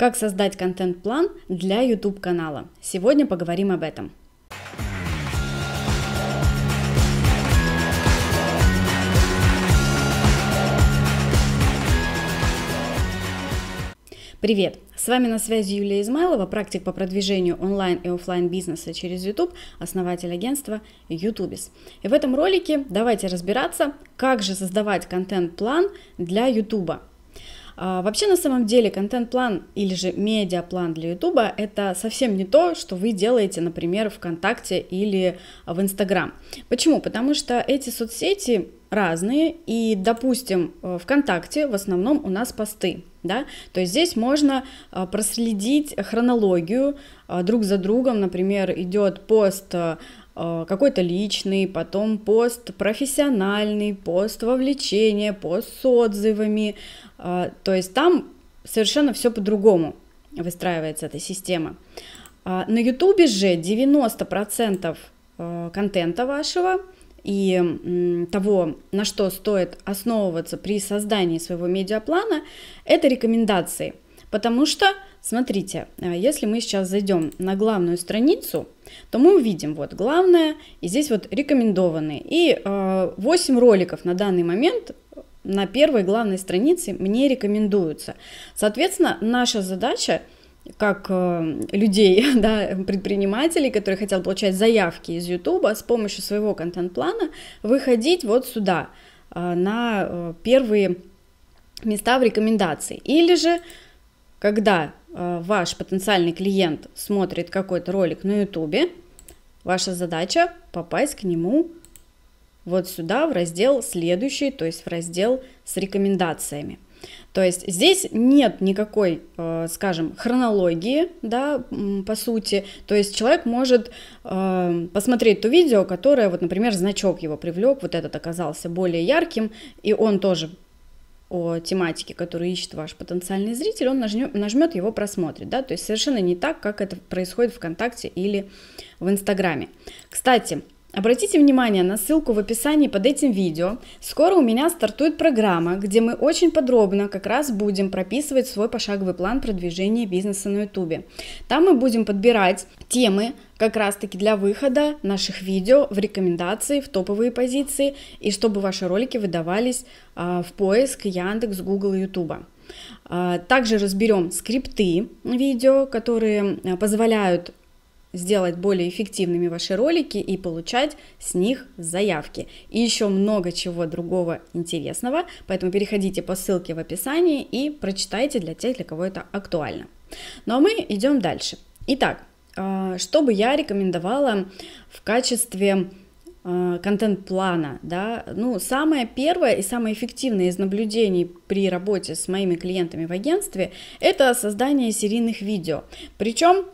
Как создать контент-план для YouTube канала? Сегодня поговорим об этом. Привет! С вами на связи Юлия Измайлова, практик по продвижению онлайн и офлайн бизнеса через YouTube, основатель агентства YouTubes. И в этом ролике давайте разбираться, как же создавать контент-план для YouTube. А, вообще, на самом деле, контент-план или же медиаплан для YouTube – это совсем не то, что вы делаете, например, ВКонтакте или в Инстаграм. Почему? Потому что эти соцсети разные, и, допустим, э, ВКонтакте в основном у нас посты, да, то есть здесь можно э, проследить хронологию э, друг за другом, например, идет пост Э, какой-то личный, потом пост профессиональный, пост вовлечения, пост с отзывами. Э, то есть там совершенно все по-другому выстраивается эта система. А на Ютубе же 90% э, контента вашего и того, на что стоит основываться при создании своего медиаплана, это рекомендации. Потому что Смотрите, э, если мы сейчас зайдем на главную страницу, то мы увидим вот главное, и здесь вот рекомендованные. И э, 8 роликов на данный момент на первой главной странице мне рекомендуются. Соответственно, наша задача как э, людей, да, предпринимателей, которые хотят получать заявки из YouTube, с помощью своего контент-плана выходить вот сюда, э, на э, первые места в рекомендации. Или же, когда Э, ваш потенциальный клиент смотрит какой-то ролик на YouTube, ваша задача попасть к нему вот сюда, в раздел «Следующий», то есть в раздел с рекомендациями. То есть здесь нет никакой, э, скажем, хронологии, да, по сути. То есть человек может э, посмотреть то видео, которое, вот, например, значок его привлек, вот этот оказался более ярким, и он тоже о тематике, которую ищет ваш потенциальный зритель, он нажмет, нажмет его просмотрит, да, то есть совершенно не так, как это происходит ВКонтакте или в Инстаграме. Кстати, Обратите внимание на ссылку в описании под этим видео. Скоро у меня стартует программа, где мы очень подробно как раз будем прописывать свой пошаговый план продвижения бизнеса на YouTube. Там мы будем подбирать темы как раз таки для выхода наших видео в рекомендации, в топовые позиции, и чтобы ваши ролики выдавались а, в поиск Яндекс, Google и YouTube. Также разберем скрипты видео, которые а, позволяют сделать более эффективными ваши ролики и получать с них заявки. И еще много чего другого интересного, поэтому переходите по ссылке в описании и прочитайте для тех, для кого это актуально. Ну а мы идем дальше. Итак, а, что бы я рекомендовала в качестве а, контент-плана, да, ну, самое первое и самое эффективное из наблюдений при работе с моими клиентами в агентстве – это создание серийных видео, причем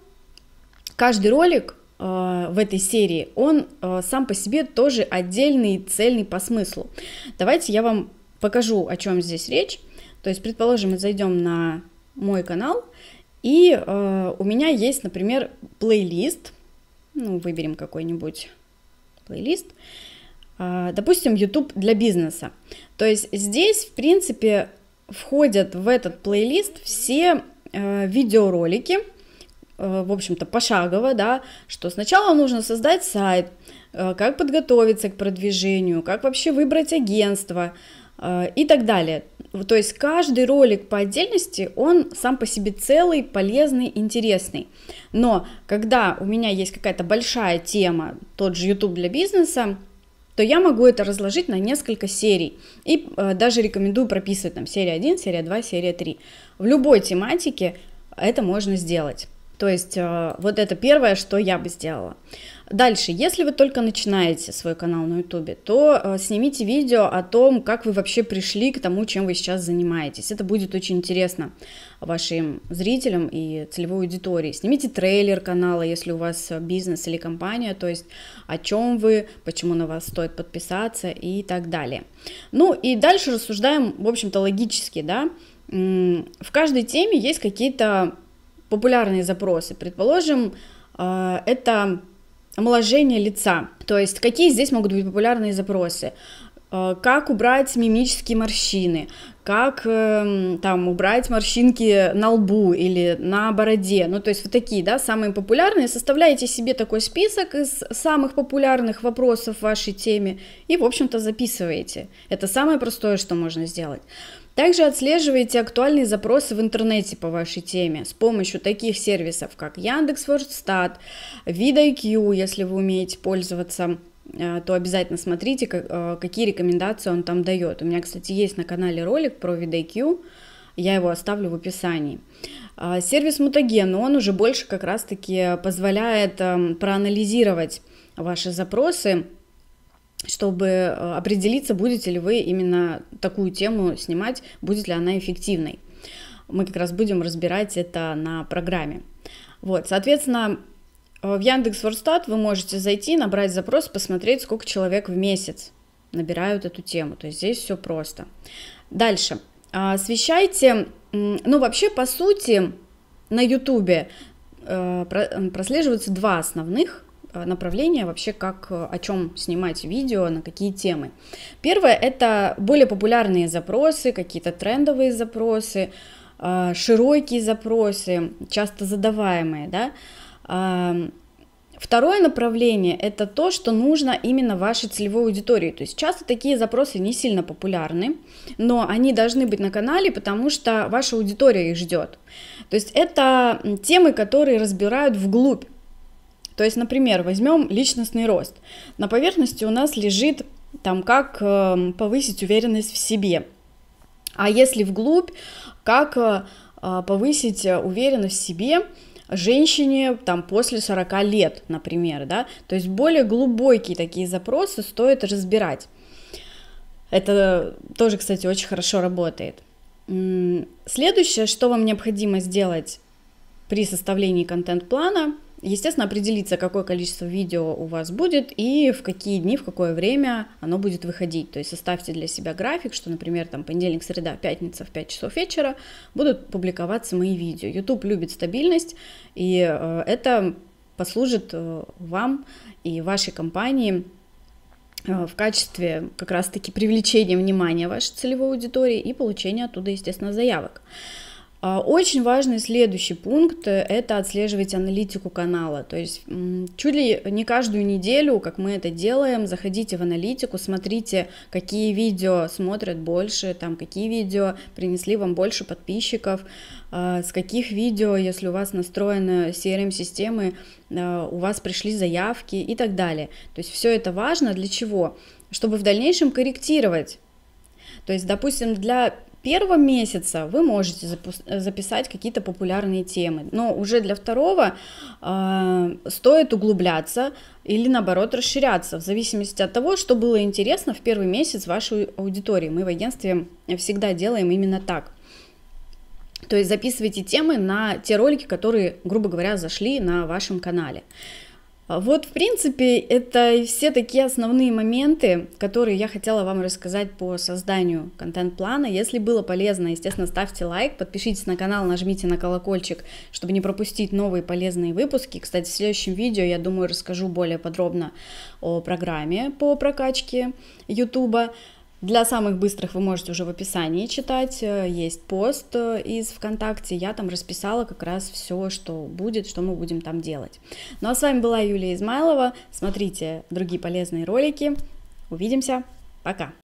Каждый ролик э, в этой серии, он э, сам по себе тоже отдельный, цельный по смыслу. Давайте я вам покажу, о чем здесь речь. То есть, предположим, мы зайдем на мой канал, и э, у меня есть, например, плейлист. Ну, выберем какой-нибудь плейлист. Э, допустим, YouTube для бизнеса. То есть здесь, в принципе, входят в этот плейлист все э, видеоролики, Э, в общем-то, пошагово, да, что сначала нужно создать сайт, э, как подготовиться к продвижению, как вообще выбрать агентство э, и так далее. То есть каждый ролик по отдельности, он сам по себе целый, полезный, интересный. Но когда у меня есть какая-то большая тема, тот же YouTube для бизнеса, то я могу это разложить на несколько серий. И даже рекомендую прописывать там серия 1, серия 2, серия 3. В любой тематике это можно сделать. То есть э, вот это первое, что я бы сделала. Дальше, если вы только начинаете свой канал на YouTube, то э, снимите видео о том, как вы вообще пришли к тому, чем вы сейчас занимаетесь. Это будет очень интересно вашим зрителям и целевой аудитории. Снимите трейлер канала, если у вас э, бизнес или компания, то есть о чем вы, почему на вас стоит подписаться и так далее. Ну и дальше рассуждаем, в общем-то, логически, да. В каждой теме есть какие-то популярные запросы. Предположим, э, это омоложение лица. То есть какие здесь могут быть популярные запросы? Э, как убрать мимические морщины, как э, там убрать морщинки на лбу или на бороде, ну то есть вот такие, да, самые популярные, составляете себе такой список из самых популярных вопросов в вашей теме и, в общем-то, записываете. Это самое простое, что можно сделать. Также отслеживайте актуальные запросы в интернете по вашей теме с помощью таких сервисов, как Яндекс, Вордстат, VidIQ, если вы умеете пользоваться э, то обязательно смотрите, э, какие рекомендации он там дает. У меня, кстати, есть на канале ролик про VidIQ, я его оставлю в описании. А, сервис Мутаген, он уже больше как раз-таки позволяет эм, проанализировать ваши запросы чтобы э, определиться, будете ли вы именно такую тему снимать, будет ли она эффективной. Мы как раз будем разбирать это на программе. Вот, соответственно, э, в Яндекс Ворстат вы можете зайти, набрать запрос, посмотреть, сколько человек в месяц набирают эту тему. То есть здесь все просто. Дальше. А, освещайте, ну вообще по сути на Ютубе э, прослеживаются два основных Э, направления вообще, как э, о чем снимать видео, на какие темы. Первое это более популярные запросы, какие-то трендовые запросы, э, широкие запросы, часто задаваемые, да. Второе направление – это то, что нужно именно вашей целевой аудитории. То есть часто такие запросы не сильно популярны, но они должны быть на канале, потому что ваша аудитория их ждет. То есть это темы, которые разбирают вглубь. То есть, например, возьмем личностный рост. На поверхности у нас лежит там как эм, повысить уверенность в себе. А если вглубь, как э, э, повысить э, уверенность в себе женщине там после 40 лет, например, да, то есть более глубокие такие запросы стоит разбирать. Это тоже, кстати, очень хорошо работает. Следующее, что вам необходимо сделать при составлении контент-плана, Естественно, определиться, какое количество видео у вас будет и в какие дни, в какое время оно будет выходить. То есть составьте для себя график, что, например, там понедельник, среда, пятница в 5 часов вечера будут публиковаться мои видео. YouTube любит стабильность, и э, это послужит э, вам и вашей компании э, в качестве как раз-таки привлечения внимания вашей целевой аудитории и получения оттуда, естественно, заявок. А, очень важный следующий пункт – это отслеживать аналитику канала. То есть чуть ли не каждую неделю, как мы это делаем, заходите в аналитику, смотрите, какие видео смотрят больше, там, какие видео принесли вам больше подписчиков, а, с каких видео, если у вас настроены CRM-системы, эм а, у вас пришли заявки и так далее. То есть все это важно для чего? Чтобы в дальнейшем корректировать то есть, допустим, для первого месяца вы можете э, записать какие-то популярные темы, но уже для второго э, стоит углубляться или наоборот расширяться, в зависимости от того, что было интересно в первый месяц вашей аудитории. Мы в агентстве всегда делаем именно так. То есть записывайте темы на те ролики, которые, грубо говоря, зашли на вашем канале. А вот, в принципе, это все такие основные моменты, которые я хотела вам рассказать по созданию контент-плана. Если было полезно, естественно, ставьте лайк, подпишитесь на канал, нажмите на колокольчик, чтобы не пропустить новые полезные выпуски. Кстати, в следующем видео, я думаю, расскажу более подробно о программе по прокачке YouTube. Для самых быстрых вы можете уже в описании читать, э, есть пост э, из ВКонтакте, я там расписала как раз все, что будет, что мы будем там делать. Ну а с вами была Юлия Измайлова, смотрите другие полезные ролики, увидимся, пока!